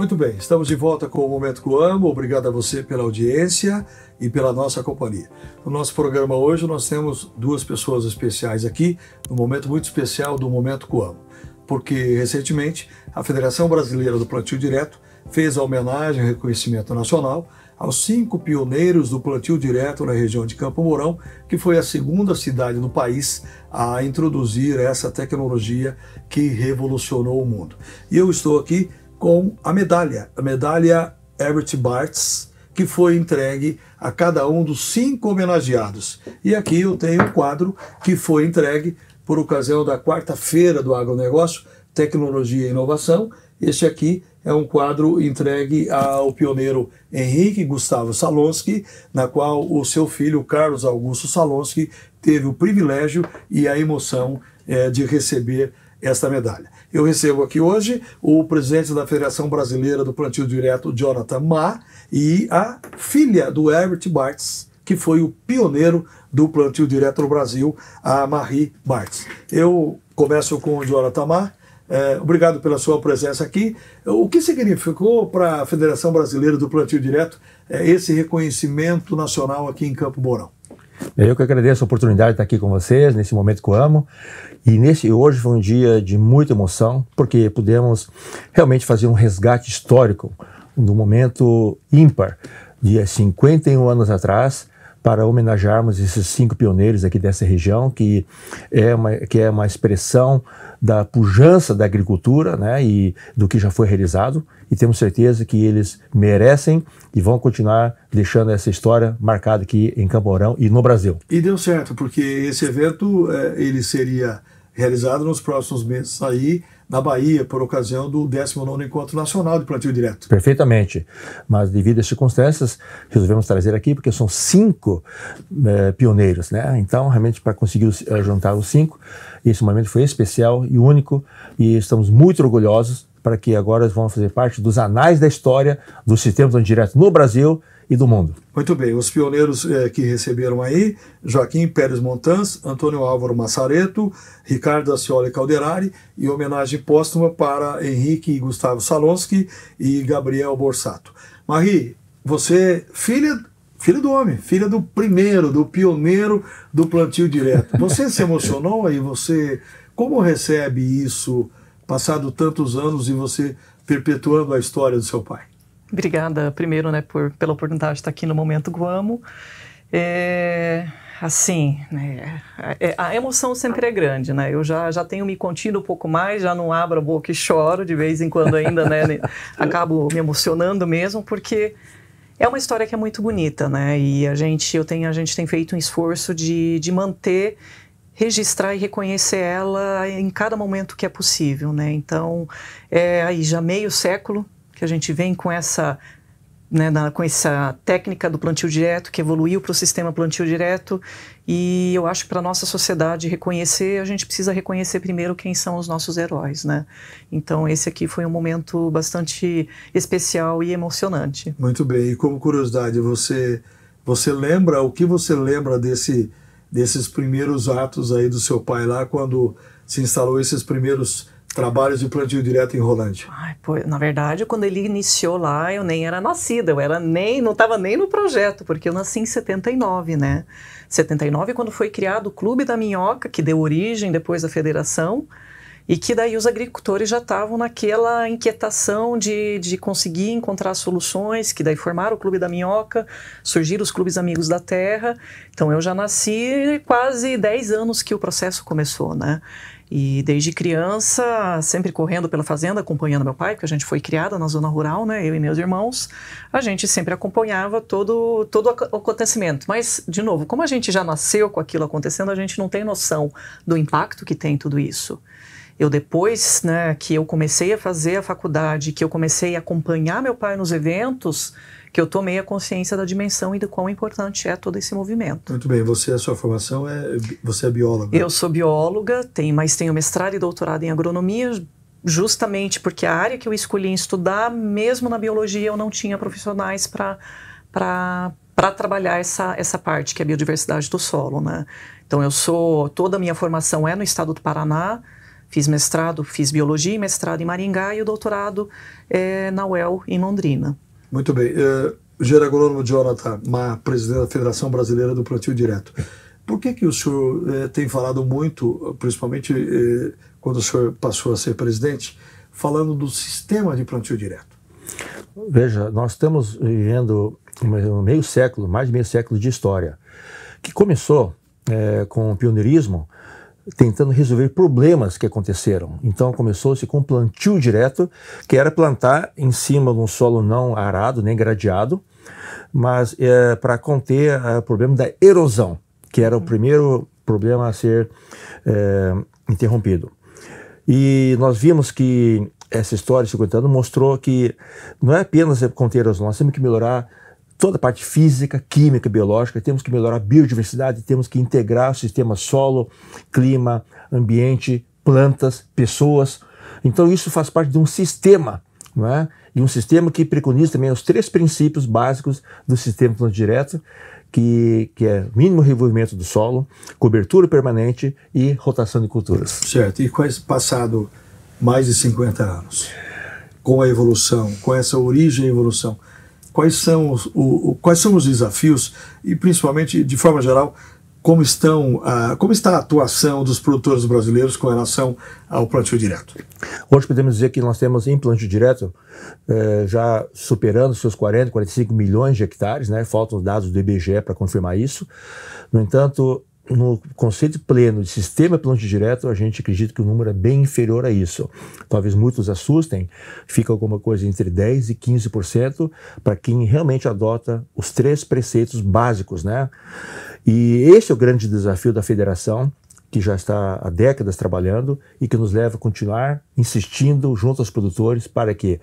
Muito bem, estamos de volta com o Momento Coamo. Obrigado a você pela audiência e pela nossa companhia. No nosso programa hoje, nós temos duas pessoas especiais aqui, um momento muito especial do Momento Coamo, porque recentemente a Federação Brasileira do Plantio Direto fez a homenagem e reconhecimento nacional aos cinco pioneiros do plantio direto na região de Campo Mourão, que foi a segunda cidade do país a introduzir essa tecnologia que revolucionou o mundo. E eu estou aqui com a medalha, a medalha Everett Bartz, que foi entregue a cada um dos cinco homenageados. E aqui eu tenho um quadro que foi entregue por ocasião da quarta-feira do agronegócio, tecnologia e inovação. Este aqui é um quadro entregue ao pioneiro Henrique Gustavo Salonski, na qual o seu filho Carlos Augusto Salonski teve o privilégio e a emoção é, de receber esta medalha. Eu recebo aqui hoje o presidente da Federação Brasileira do Plantio Direto, Jonathan Ma, e a filha do Herbert Bartz, que foi o pioneiro do plantio direto no Brasil, a Marie Bartz. Eu começo com o Jonathan Ma. É, obrigado pela sua presença aqui. O que significou para a Federação Brasileira do Plantio Direto é, esse reconhecimento nacional aqui em Campo Mourão? É, eu que agradeço a oportunidade de estar aqui com vocês, nesse momento que eu amo. E nesse, hoje foi um dia de muita emoção, porque pudemos realmente fazer um resgate histórico do momento ímpar de 51 anos atrás, para homenagearmos esses cinco pioneiros aqui dessa região, que é uma, que é uma expressão da pujança da agricultura né, e do que já foi realizado. E temos certeza que eles merecem e vão continuar deixando essa história marcada aqui em Camporão e no Brasil. E deu certo, porque esse evento eh, ele seria realizado nos próximos meses aí na Bahia por ocasião do 19 Encontro Nacional de Plantio Direto. Perfeitamente, mas devido às circunstâncias resolvemos trazer aqui porque são cinco é, pioneiros, né? Então realmente para conseguir eh, juntar os cinco, esse momento foi especial e único e estamos muito orgulhosos para que agora vão fazer parte dos anais da história do sistema de direto no Brasil e do mundo. Muito bem, os pioneiros eh, que receberam aí, Joaquim Pérez Montans, Antônio Álvaro Massareto, Ricardo Acioli Calderari, e homenagem póstuma para Henrique Gustavo Salonski e Gabriel Borsato. Marie, você, filha filha do homem, filha do primeiro, do pioneiro do plantio direto. Você se emocionou aí? Você como recebe isso passado tantos anos e você perpetuando a história do seu pai. Obrigada, primeiro, né, por, pela oportunidade de estar aqui no Momento Guamo. É, assim, né, é, é, a emoção sempre é grande, né? Eu já, já tenho me contido um pouco mais, já não abro a boca e choro de vez em quando ainda, né? né acabo me emocionando mesmo, porque é uma história que é muito bonita, né? E a gente, eu tenho, a gente tem feito um esforço de, de manter registrar e reconhecer ela em cada momento que é possível, né? Então, é aí já meio século que a gente vem com essa né, na, com essa técnica do plantio direto, que evoluiu para o sistema plantio direto, e eu acho que para nossa sociedade reconhecer, a gente precisa reconhecer primeiro quem são os nossos heróis, né? Então, esse aqui foi um momento bastante especial e emocionante. Muito bem, e como curiosidade, você, você lembra, o que você lembra desse desses primeiros atos aí do seu pai lá, quando se instalou esses primeiros trabalhos de plantio direto em Rolândia? Ai, pô, na verdade, quando ele iniciou lá, eu nem era nascida, eu era nem, não estava nem no projeto, porque eu nasci em 79, né? 79, quando foi criado o Clube da Minhoca, que deu origem depois à federação, e que daí os agricultores já estavam naquela inquietação de, de conseguir encontrar soluções, que daí formaram o Clube da Minhoca, surgiram os Clubes Amigos da Terra. Então eu já nasci quase 10 anos que o processo começou, né? E desde criança, sempre correndo pela fazenda, acompanhando meu pai, porque a gente foi criada na zona rural, né? Eu e meus irmãos, a gente sempre acompanhava todo todo o acontecimento. Mas de novo, como a gente já nasceu com aquilo acontecendo, a gente não tem noção do impacto que tem tudo isso. Eu depois, né, que eu comecei a fazer a faculdade, que eu comecei a acompanhar meu pai nos eventos, que eu tomei a consciência da dimensão e do quão importante é todo esse movimento. Muito bem, você a sua formação é você é bióloga. Eu sou bióloga, tem mas tenho mestrado e doutorado em agronomia, justamente porque a área que eu escolhi estudar, mesmo na biologia, eu não tinha profissionais para para trabalhar essa, essa parte que é a biodiversidade do solo, né? Então eu sou toda a minha formação é no estado do Paraná, Fiz mestrado, fiz biologia e mestrado em Maringá e o doutorado é, na UEL, em Londrina. Muito bem. Uh, é, Agrônomo Jonathan, uma presidente da Federação Brasileira do Plantio Direto. Por que, que o senhor é, tem falado muito, principalmente é, quando o senhor passou a ser presidente, falando do sistema de plantio direto? Veja, nós estamos vivendo meio século, mais de meio século de história, que começou com o pioneirismo tentando resolver problemas que aconteceram. Então começou-se com um plantio direto, que era plantar em cima de um solo não arado nem gradeado, mas é, para conter eh, o problema da erosão, que era o primeiro problema a ser é, interrompido. E nós vimos que essa história de 50 anos mostrou que não é apenas conter erosão, nós temos que melhorar toda a parte física, química, biológica, temos que melhorar a biodiversidade, temos que integrar o sistema solo, clima, ambiente, plantas, pessoas. Então isso faz parte de um sistema, não é? E um sistema que preconiza também os três princípios básicos do sistema plano direto, que, que é mínimo revolvimento do solo, cobertura permanente e rotação de culturas. Certo. E quais passado mais de 50 anos com a evolução, com essa origem e evolução, quais são os, o, o, quais são os desafios e, principalmente, de forma geral, como, estão, a, ah, como está a atuação dos produtores brasileiros com relação ao plantio direto? Hoje podemos dizer que nós temos em plantio direto eh, já superando seus 40, 45 milhões de hectares, né? faltam os dados do IBGE para confirmar isso. No entanto, no conceito pleno de sistema plantio direto, a gente acredita que o número é bem inferior a isso. Talvez muitos assustem, fica alguma coisa entre 10% e 15% para quem realmente adota os três preceitos básicos, né? E esse é o grande desafio da federação, que já está há décadas trabalhando e que nos leva a continuar insistindo junto aos produtores para que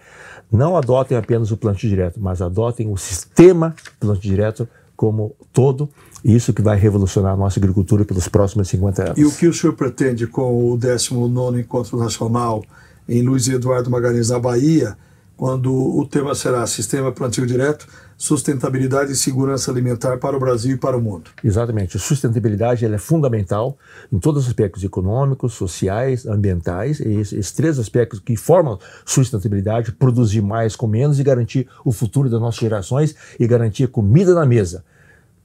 não adotem apenas o plantio direto, mas adotem o sistema plantio direto como todo, isso que vai revolucionar a nossa agricultura pelos próximos 50 anos. E o que o senhor pretende com o 19 Encontro Nacional em Luiz Eduardo Magalhães, na Bahia, quando o tema será Sistema Plantio Direto, sustentabilidade e segurança alimentar para o Brasil e para o mundo. Exatamente. A sustentabilidade é fundamental em todos os aspectos econômicos, sociais, ambientais. E esses três aspectos que formam sustentabilidade, produzir mais com menos e garantir o futuro das nossas gerações e garantir comida na mesa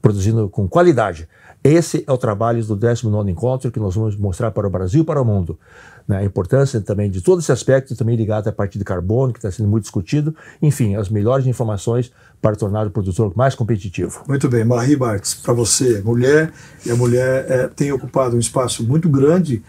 produzindo com qualidade. Esse é o trabalho do 19 encontro que nós vamos mostrar para o Brasil e para o mundo. Né? A importância também de todo esse aspecto, também ligado à parte de carbono, que está sendo muito discutido. Enfim, as melhores informações para tornar o produtor mais competitivo. Muito bem, Marie Bartz, para você, mulher, e a mulher é, tem ocupado um espaço muito grande,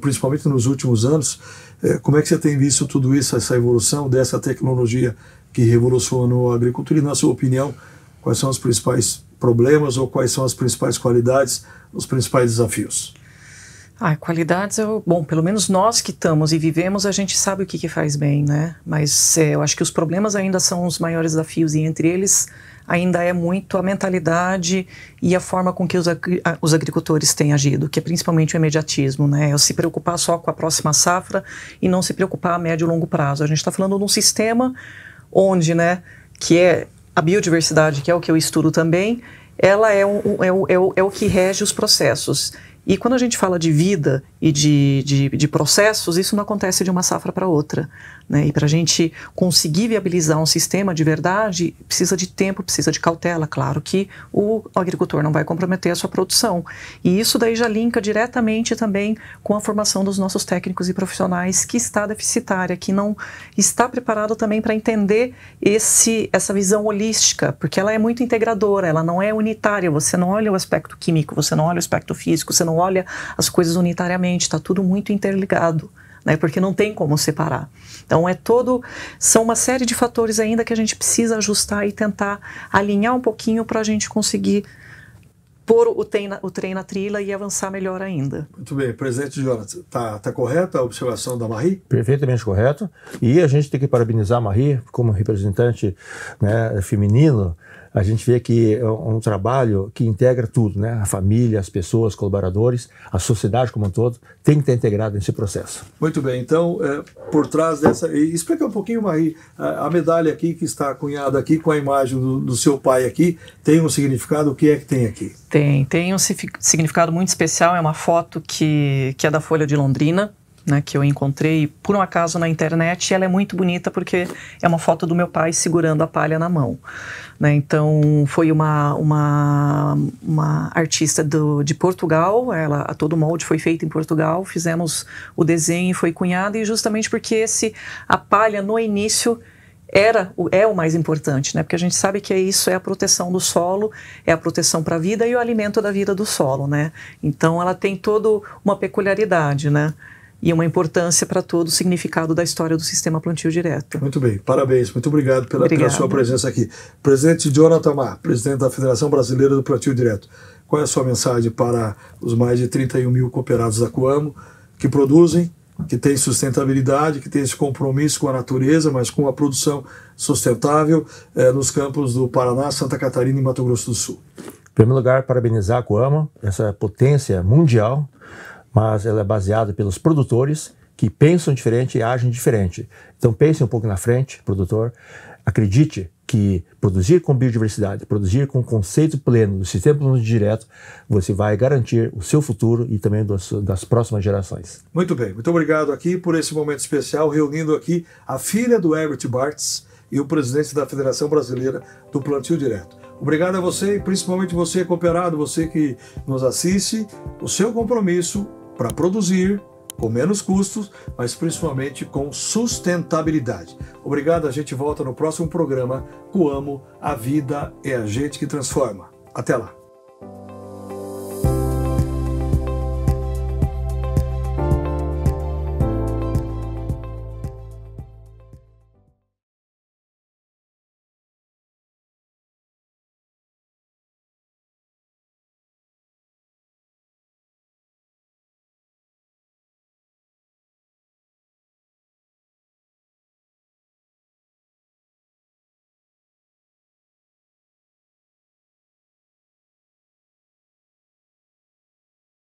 principalmente nos últimos anos. É, como é que você tem visto tudo isso, essa evolução dessa tecnologia que revolucionou a agricultura? E, na sua opinião, quais são as principais problemas ou quais são as principais qualidades, os principais desafios? Ah, qualidades, eu, bom, pelo menos nós que estamos e vivemos, a gente sabe o que, que faz bem, né? Mas é, eu acho que os problemas ainda são os maiores desafios, e entre eles ainda é muito a mentalidade e a forma com que os, agri os agricultores têm agido, que é principalmente o imediatismo, né? É se preocupar só com a próxima safra e não se preocupar a médio e longo prazo. A gente está falando de um sistema onde, né, que é a biodiversidade, que é o que eu estudo também, ela é, um, é, o, é, o, é o que rege os processos. E quando a gente fala de vida e de, de, de processos, isso não acontece de uma safra para outra. Né? E para a gente conseguir viabilizar um sistema de verdade, precisa de tempo, precisa de cautela. Claro que o agricultor não vai comprometer a sua produção. E isso daí já linka diretamente também com a formação dos nossos técnicos e profissionais, que está deficitária, que não está preparado também para entender esse, essa visão holística, porque ela é muito integradora, ela não é unitária. Você não olha o aspecto químico, você não olha o aspecto físico, você não não olha as coisas unitariamente, está tudo muito interligado. Né, porque não tem como separar. Então é todo, são uma série de fatores ainda que a gente precisa ajustar e tentar alinhar um pouquinho para a gente conseguir pôr o trem, na, o trem na trilha e avançar melhor ainda. Muito bem, presidente Jonas, está tá correta a observação da Marie? Perfeitamente correto. E a gente tem que parabenizar a Marie como representante né, feminino a gente vê que é um trabalho que integra tudo, né? A família, as pessoas, colaboradores, a sociedade como um todo tem que estar integrado nesse processo. Muito bem, então, é, por trás dessa. Explica um pouquinho, Marie, a, a, medalha aqui que está cunhada aqui com a imagem do, do, seu pai aqui, tem um significado? O que é que tem aqui? Tem, tem um significado muito especial, é uma foto que, que é da Folha de Londrina né, que eu encontrei por um acaso na internet. ela é muito bonita porque é uma foto do meu pai segurando a palha na mão. Né? Então, foi uma, uma, uma artista do, de Portugal, ela, a todo molde foi feito em Portugal, fizemos o desenho, foi cunhada, e justamente porque esse, a palha no início era é o mais importante, né? Porque a gente sabe que é isso é a proteção do solo, é a proteção para a vida e o alimento da vida do solo, né? Então ela tem toda uma peculiaridade, né? e é uma importância para todo o significado da história do sistema plantio direto. Muito bem, parabéns, muito obrigado pela, pela sua presença aqui. Presidente Jonathan Mar, presidente da Federação Brasileira do Plantio Direto, qual é a sua mensagem para os mais de 31 mil cooperados da Coamo que produzem, que têm sustentabilidade, que têm esse compromisso com a natureza, mas com a produção sustentável eh, nos campos do Paraná, Santa Catarina e Mato Grosso do Sul? Em primeiro lugar, parabenizar a Coamo, essa potência mundial mas ela é baseada pelos produtores que pensam diferente e agem diferente. Então pense um pouco na frente, produtor. Acredite que produzir com biodiversidade, produzir com conceito pleno do sistema plano direto, você vai garantir o seu futuro e também das, das próximas gerações. Muito bem, muito obrigado aqui por esse momento especial, reunindo aqui a filha do Herbert Bartz e o presidente da Federação Brasileira do Plantio Direto. Obrigado a você e principalmente você, cooperado, você que nos assiste, o seu compromisso para produzir com menos custos, mas principalmente com sustentabilidade. Obrigado, a gente volta no próximo programa. Coamo, a vida é a gente que transforma. Até lá.